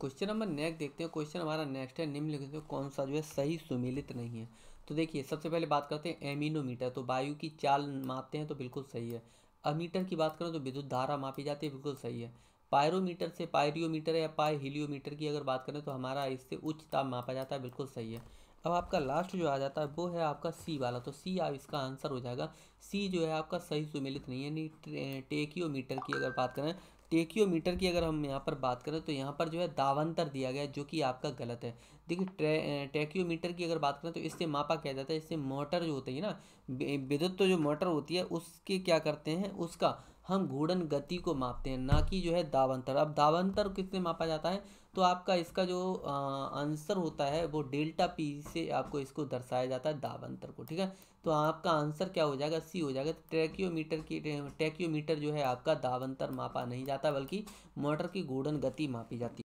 question number next देखते हैं question हमारा नेक्स्ट है निम्नलिखित में कौन सा जो है सही सुमिलित नहीं है तो देखिए सबसे पहले बात करते हैं एमिनोमीटर तो वायु की चाल मापते हैं तो बिल्कुल सही है अमीटर की बात करें तो विद्युत धारा मापी जाती है बिल्कुल सही है पायरोमीटर से पायरियोमीटर या पायहिलियोमीटर की अगर बात करें तो हमारा इससे उच्च ताप मापा जाता है बिल्कुल सही है अब आपका लास्ट जो आ जाता है वो है आपका सी वाला तो सी आप इसका आंसर हो जाएगा सी जो है आपका सही सुमिलित नहीं है टेकियोमीटर की अगर बात करें टेकियोमीटर की अगर हम यहाँ पर बात करें तो यहाँ पर जो है दावंतर दिया गया है जो कि आपका गलत है देखिए टेकियोमीटर की अगर बात करें तो इससे मापा क्या जाता है इससे मोटर जो होती है ना विद्युत तो जो मोटर होती है उसके क्या करते हैं उसका हम घूर्णन गति को मापते हैं ना कि जो है दावंतर अब दावंतर किससे मापा जाता है तो आपका इसका जो आंसर होता है वो डेल्टा पी से आपको इसको दर्शाया जाता है दावंतर को ठीक है तो आपका आंसर क्या हो जाएगा सी हो जाएगा ट्रैकियोमीटर की ट्रैकियोमीटर जो है आपका दावंतर मापा नहीं जाता बल्कि मोटर की घूर्णन गति मापी जाती है